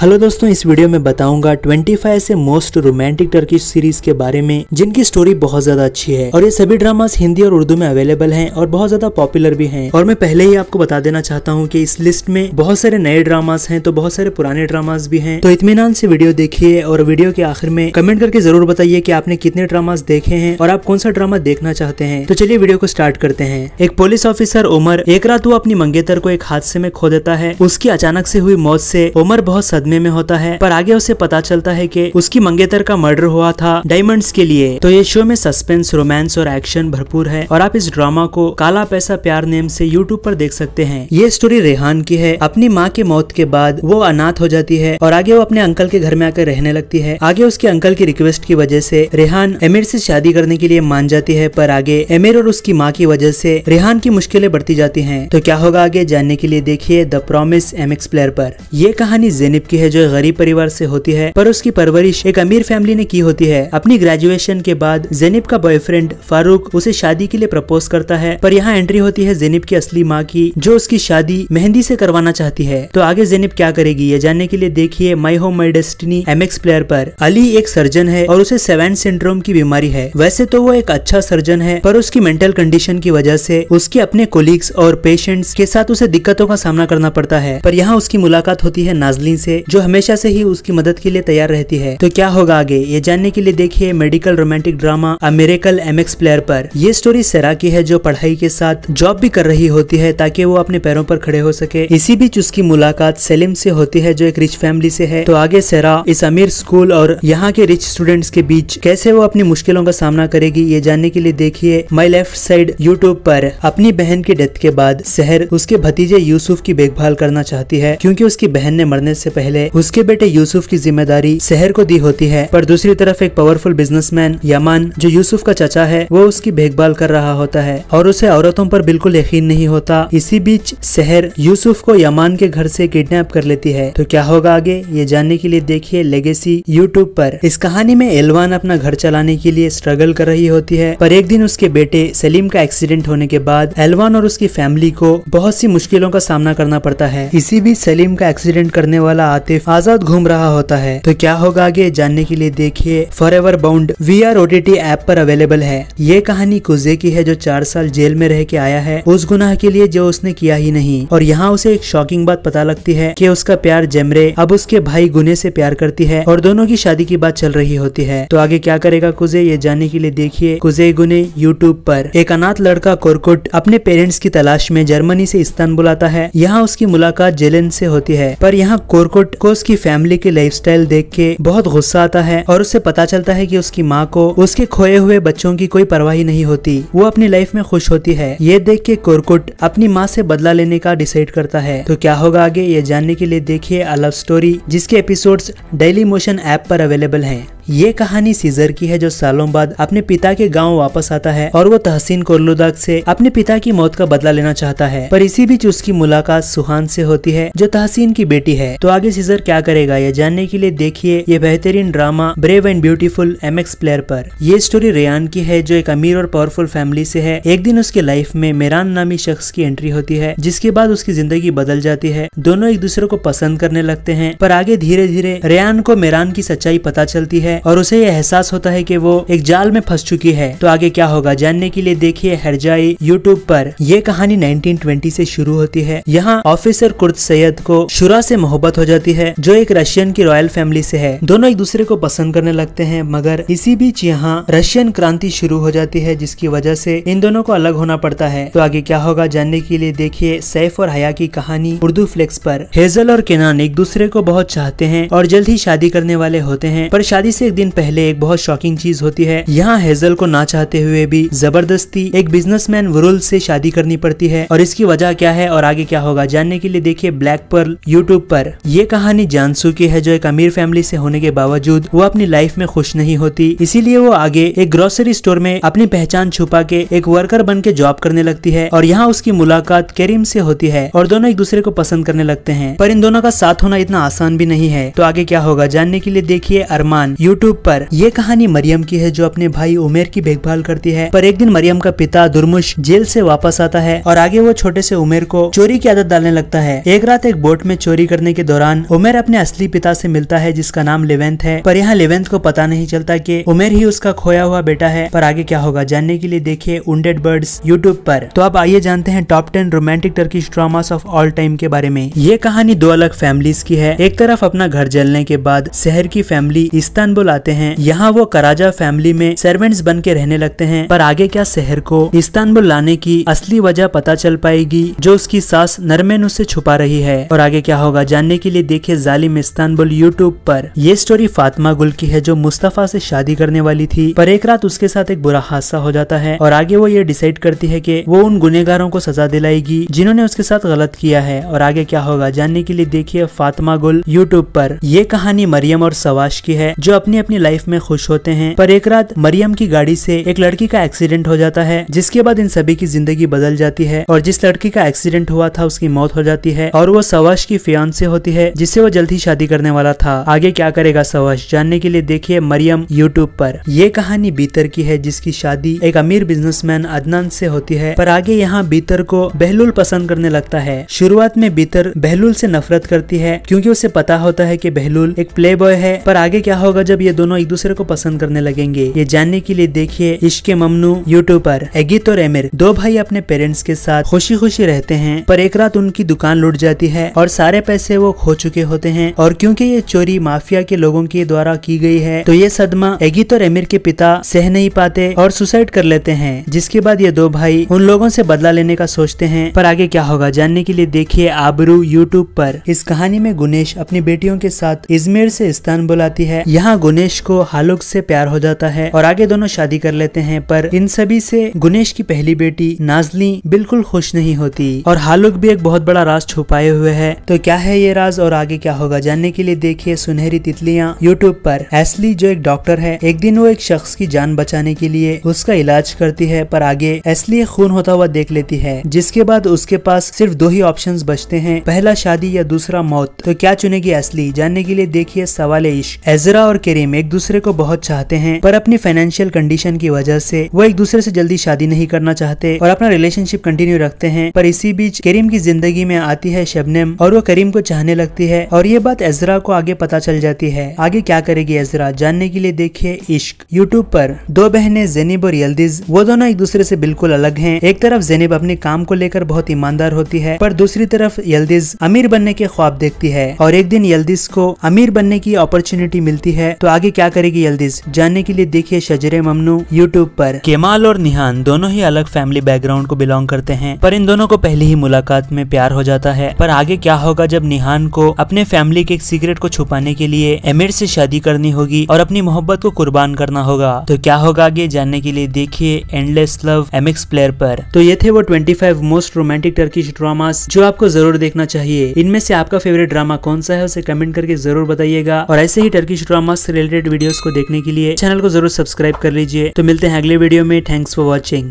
hello दोस्तों इस video में बताऊंगा 25 से मोस्ट रोमांटिक टर्किश सीरीज के बारे में जिनकी स्टोरी बहुत ज्यादा अच्छी है और ये सभी ड्रामास हिंदी और उर्दू में अवेलेबल हैं और बहुत ज्यादा पॉपुलर भी हैं और मैं पहले ही आपको बता देना चाहता हूँ कि इस लिस्ट में बहुत सारे नए ड्रामास हैं तो बहुत सारे पुराने ड्रामास भी हैं तो इतमान से वीडियो देखिए और वीडियो के आखिर में कमेंट करके जरूर बताइए की आपने कितने ड्रामास देखे हैं और आप कौन सा ड्रामा देखना चाहते हैं तो चलिए वीडियो को स्टार्ट करते हैं एक पुलिस ऑफिसर उमर एक रात वो अपनी मंगेतर को एक हादसे में खो देता है उसकी अचानक से हुई मौत से उमर बहुत सपने में होता है पर आगे उसे पता चलता है की उसकी मंगेतर का मर्डर हुआ था डायमंड्स के लिए तो ये शो में सस्पेंस रोमांस और एक्शन भरपूर है और आप इस ड्रामा को काला पैसा प्यार नेम से यूट्यूब पर देख सकते हैं ये स्टोरी रेहान की है अपनी माँ के मौत के बाद वो अनाथ हो जाती है और आगे वो अपने अंकल के घर में आकर रहने लगती है आगे उसके अंकल की रिक्वेस्ट की वजह से रेहान एमिर से शादी करने के लिए मान जाती है पर आगे एमिर और उसकी माँ की वजह से रेहान की मुश्किलें बढ़ती जाती है तो क्या होगा आगे जानने के लिए देखिए the promise M X player पर यह कहानी जेनिब की होती है जो गरीब परिवार से होती है पर उसकी परवरिश एक अमीर फैमिली ने की होती है अपनी ग्रेजुएशन के बाद जेनिब का बॉयफ्रेंड फारूक उसे शादी के लिए प्रपोज करता है पर यहाँ एंट्री होती है जेनिब की असली माँ की जो उसकी शादी मेहंदी से करवाना चाहती है तो आगे जेनिब क्या करेगी ये जानने के लिए देखिए my home my destiny M player पर अली एक सर्जन है और उसे सेवन सिंड्रोम की बीमारी है वैसे तो वो एक अच्छा सर्जन है पर उसकी मेंटल कंडीशन की वजह से उसके अपने कोलिग्स और पेशेंट्स के साथ उसे दिक्कतों का सामना करना पड़ता है पर यहाँ उसकी मुलाकात होती है नाजलिन से जो हमेशा से ही उसकी मदद के लिए तैयार रहती है तो क्या होगा आगे ये जानने के लिए देखिए मेडिकल रोमांटिक ड्रामा अमेरिकल एम एमएक्स प्लेयर पर ये स्टोरी सेरा की है जो पढ़ाई के साथ जॉब भी कर रही होती है ताकि वो अपने पैरों पर खड़े हो सके इसी बीच उसकी मुलाकात सेलिम से होती है जो एक रिच फैमिली से है तो आगे सरा इस अमीर स्कूल और यहाँ के रिच स्टूडेंट्स के बीच कैसे वो अपनी मुश्किलों का सामना करेगी ये जानने के लिए देखिए माई लेफ्ट साइड यूट्यूब पर अपनी बहन की डेथ के बाद शहर उसके भतीजे यूसुफ की देखभाल करना चाहती है क्योंकि उसकी बहन ने मरने से पहले लिए उसके बेटे यूसुफ की जिम्मेदारी शहर को दी होती है पर दूसरी तरफ एक पावरफुल बिजनेसमैन यमान जो यूसुफ का चाचा है वो उसकी देखभाल कर रहा होता है और उसे औरतों पर बिल्कुल यकीन नहीं होता इसी बीच शहर यूसुफ को यमान के घर से किडनैप कर लेती है तो क्या होगा आगे ये जानने के लिए देखिए लेगेसी यूट्यूब पर इस कहानी में एलवान अपना घर चलाने के लिए स्ट्रगल कर रही होती है पर एक दिन उसके बेटे सलीम का एक्सीडेंट होने के बाद एलवान और उसकी फैमिली को बहुत सी मुश्किलों का सामना करना पड़ता है इसी बीच सलीम का एक्सीडेंट करने वाला साथ हिफाजत घूम रहा होता है तो क्या होगा आगे जानने के लिए देखिए forever bound V R OTT app पर अवेलेबल है ये कहानी कुजे की है जो चार साल जेल में रह के आया है उस गुनाह के लिए जो उसने किया ही नहीं और यहाँ उसे एक शॉकिंग बात पता लगती है की उसका प्यार जेमरे अब उसके भाई गुने ऐसी प्यार करती है और दोनों की शादी की बात चल रही होती है तो आगे क्या करेगा कुजे ये जानने के लिए देखिए कुजे गुने यूट्यूब पर एक अनाथ लड़का कोरकुट अपने पेरेंट्स की तलाश में जर्मनी से इस्तान बुलाता है यहाँ उसकी मुलाकात जेलेन से होती है पर यहाँ कोरकुट पेटकोस की फैमिली की स्टाइल देख के बहुत गुस्सा आता है और उसे पता चलता है की उसकी माँ को उसके खोए हुए बच्चों की कोई परवाही नहीं होती वो अपनी लाइफ में खुश होती है ये देख के कोरकुट अपनी माँ से बदला लेने का डिसाइड करता है तो क्या होगा आगे ये जानने के लिए देखिए अलव स्टोरी जिसके एपिसोड्स डेली मोशन ऐप पर अवेलेबल हैं ये कहानी सीजर की है जो सालों बाद अपने पिता के गाँव वापस आता है और वो तहसीन कोर्लुदाग से अपने पिता की मौत का बदला लेना चाहता है पर इसी बीच उसकी मुलाकात सुहान से होती है जो तहसीन की बेटी है तो आगे सीजर क्या करेगा ये जानने के लिए देखिए ये बेहतरीन drama brave and beautiful M player पर ये स्टोरी रेयान की है जो एक अमीर और पावरफुल फैमिली से है एक दिन उसके लाइफ में मेरान नामी शख्स की एंट्री होती है जिसके बाद उसकी जिंदगी बदल जाती है दोनों एक दूसरे को पसंद करने लगते हैं पर आगे धीरे धीरे रेयान को मेरान की सच्चाई पता चलती है है और उसे यह एहसास होता है कि वो एक जाल में फंस चुकी है तो आगे क्या होगा जानने के लिए देखिए हरजाई यूट्यूब पर यह कहानी 1920 से शुरू होती है यहाँ ऑफिसर कुर्द सैयद को शुरा से मोहब्बत हो जाती है जो एक रशियन की रॉयल फैमिली से है दोनों एक दूसरे को पसंद करने लगते हैं मगर इसी बीच यहाँ रशियन क्रांति शुरू हो जाती है जिसकी वजह से इन दोनों को अलग होना पड़ता है तो आगे क्या होगा जानने के लिए देखिए सैफ और हया की कहानी उर्दू फ्लेक्स पर हेजल और केनान एक दूसरे को बहुत चाहते हैं और जल्द ही शादी करने वाले होते हैं पर शादी से एक दिन पहले एक बहुत शॉकिंग चीज होती है यहाँ हेजल को ना चाहते हुए भी जबरदस्ती एक बिजनेसमैन वरुल से शादी करनी पड़ती है और इसकी वजह क्या है और आगे क्या होगा जानने के लिए देखिए ब्लैक पर्ल यूट्यूब पर ये कहानी जानसू की है जो एक अमीर फैमिली से होने के बावजूद वो अपनी लाइफ में खुश नहीं होती इसीलिए वो आगे एक ग्रोसरी स्टोर में अपनी पहचान छुपा के एक वर्कर बन के जॉब करने लगती है और यहाँ उसकी मुलाकात करीम से होती है और दोनों एक दूसरे को पसंद करने लगते हैं पर इन दोनों का साथ होना इतना आसान भी नहीं है तो आगे क्या होगा जानने के लिए देखिए अरमान यूट्यूब पर ये कहानी मरियम की है जो अपने भाई उमेर की देखभाल करती है पर एक दिन मरियम का पिता दुर्मुश जेल से वापस आता है और आगे वो छोटे से उमेर को चोरी की आदत डालने लगता है एक रात एक बोट में चोरी करने के दौरान उमेर अपने असली पिता से मिलता है जिसका नाम लेवेंथ है पर यहाँ लेवेंथ को पता नहीं चलता की उमेर ही उसका खोया हुआ बेटा है पर आगे क्या होगा जानने के लिए देखिए उन्डेड बर्ड्स यूट्यूब पर तो आप आइए जानते हैं top ten romantic Turkey dramas of all time के बारे में ये कहानी दो अलग फैमिलीज की है एक तरफ अपना घर जलने के बाद शहर की फैमिली इस्तानबुल बुलाते हैं यहाँ वो कराजा फैमिली में सर्वेंट्स बन के रहने लगते हैं पर आगे क्या शहर को इस्तानबुल लाने की असली वजह पता चल पाएगी जो उसकी सास नरमेन उसे छुपा रही है और आगे क्या होगा जानने के लिए देखिए जालिम इस्तानबुल यूट्यूब पर यह स्टोरी फातिमा गुल की है जो मुस्तफा से शादी करने वाली थी पर एक रात उसके साथ एक बुरा हादसा हो जाता है और आगे वो ये डिसाइड करती है की वो उन गुनेगारों को सजा दिलाएगी जिन्होंने उसके साथ गलत किया है और आगे क्या होगा जानने के लिए देखिए फातिमा गुल यूट्यूब पर यह कहानी मरियम और सवाश की है जो अपने अपनी अपनी लाइफ में खुश होते हैं पर एक रात मरियम की गाड़ी से एक लड़की का एक्सीडेंट हो जाता है जिसके बाद इन सभी की जिंदगी बदल जाती है और जिस लड़की का एक्सीडेंट हुआ था उसकी मौत हो जाती है और वो सवाश की फियान से होती है जिससे वो जल्द ही शादी करने वाला था आगे क्या करेगा सवाश जानने के लिए देखिए मरियम यूट्यूब पर ये कहानी बीतर की है जिसकी शादी एक अमीर बिजनेसमैन अदनान से होती है पर आगे यहाँ बीतर को बहलुल पसंद करने लगता है शुरुआत में बीतर बहलुल से नफरत करती है क्योंकि उसे पता होता है कि बहलुल एक प्ले बॉय है पर आगे क्या होगा जब जब ये दोनों एक दूसरे को पसंद करने लगेंगे ये जानने के लिए देखिए इश्के ममनू यूट्यूब पर एगित और एमिर दो भाई अपने पेरेंट्स के साथ खुशी खुशी रहते हैं पर एक रात उनकी दुकान लुट जाती है और सारे पैसे वो खो चुके होते हैं और क्योंकि ये चोरी माफिया के लोगों के द्वारा की गई है तो ये सदमा एगित और एमिर के पिता सह नहीं पाते और सुसाइड कर लेते हैं जिसके बाद ये दो भाई उन लोगों से बदला लेने का सोचते हैं पर आगे क्या होगा जानने के लिए देखिए आबरू यूट्यूब पर इस कहानी में गुनेश अपनी बेटियों के साथ इजमेर से स्थान बुलाती है यहाँ गुनेश को हालुक से प्यार हो जाता है और आगे दोनों शादी कर लेते हैं पर इन सभी से गुनेश की पहली बेटी नाजली बिल्कुल खुश नहीं होती और हालुक भी एक बहुत बड़ा राज छुपाए हुए है तो क्या है ये राज और आगे क्या होगा जानने के लिए देखिए सुनहरी तितलियाँ यूट्यूब पर एसली जो एक डॉक्टर है एक दिन वो एक शख्स की जान बचाने के लिए उसका इलाज करती है पर आगे एसली खून होता हुआ देख लेती है जिसके बाद उसके पास सिर्फ दो ही ऑप्शन बचते हैं पहला शादी या दूसरा मौत तो क्या चुनेगी एसली जानने के लिए देखिए सवाल इश्क एजरा और केरी प्रेम एक दूसरे को बहुत चाहते हैं पर अपनी फाइनेंशियल कंडीशन की वजह से वो एक दूसरे से जल्दी शादी नहीं करना चाहते और अपना रिलेशनशिप कंटिन्यू रखते हैं पर इसी बीच करीम की जिंदगी में आती है शबनम और वो करीम को चाहने लगती है और ये बात एजरा को आगे पता चल जाती है आगे क्या करेगी एजरा जानने के लिए देखिए इश्क यूट्यूब पर दो बहनें जेनिब और यल्दिज वो दोनों एक दूसरे से बिल्कुल अलग हैं एक तरफ जेनिब अपने काम को लेकर बहुत ईमानदार होती है पर दूसरी तरफ यल्दिज अमीर बनने के ख्वाब देखती है और एक दिन यल्दिज को अमीर बनने की अपॉर्चुनिटी मिलती है तो तो आगे क्या करेगी यल्दिज जानने के लिए देखिए शजर ममनू यूट्यूब पर केमाल और निहान दोनों ही अलग फैमिली बैकग्राउंड को बिलोंग करते हैं पर इन दोनों को पहले ही मुलाकात में प्यार हो जाता है पर आगे क्या होगा जब निहान को अपने फैमिली के सीक्रेट को छुपाने के लिए एमिर से शादी करनी होगी और अपनी मोहब्बत को कुर्बान करना होगा तो क्या होगा आगे जानने के लिए देखिए एंडलेस लव एमएक्स प्लेयर पर तो ये थे वो 25 मोस्ट रोमांटिक टर्किश ड्रामास जो आपको जरूर देखना चाहिए इनमें से आपका फेवरेट ड्रामा कौन सा है उसे कमेंट करके जरूर बताइएगा और ऐसे ही टर्किश ड्रामा से रिलेटेड वीडियोस को देखने के लिए चैनल को जरूर सब्सक्राइब कर लीजिए तो मिलते हैं अगले वीडियो में थैंक्स फॉर वॉचिंग